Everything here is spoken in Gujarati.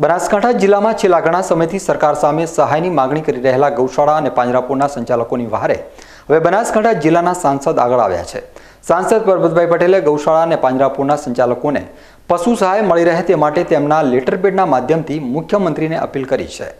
બનાસકાંઠા જિલ્લામાં છેલ્લા ઘણા સમયથી સરકાર સામે સહાયની માગણી કરી રહેલા ગૌશાળા અને પાંજરાપુરના સંચાલકોની વહારે હવે બનાસકાંઠા જિલ્લાના સાંસદ આગળ આવ્યા છે સાંસદ પરબતભાઈ પટેલે ગૌશાળા અને પાંજરાપુરના સંચાલકોને પશુ સહાય મળી રહે તે માટે તેમના લેટરપેડના માધ્યમથી મુખ્યમંત્રીને અપીલ કરી છે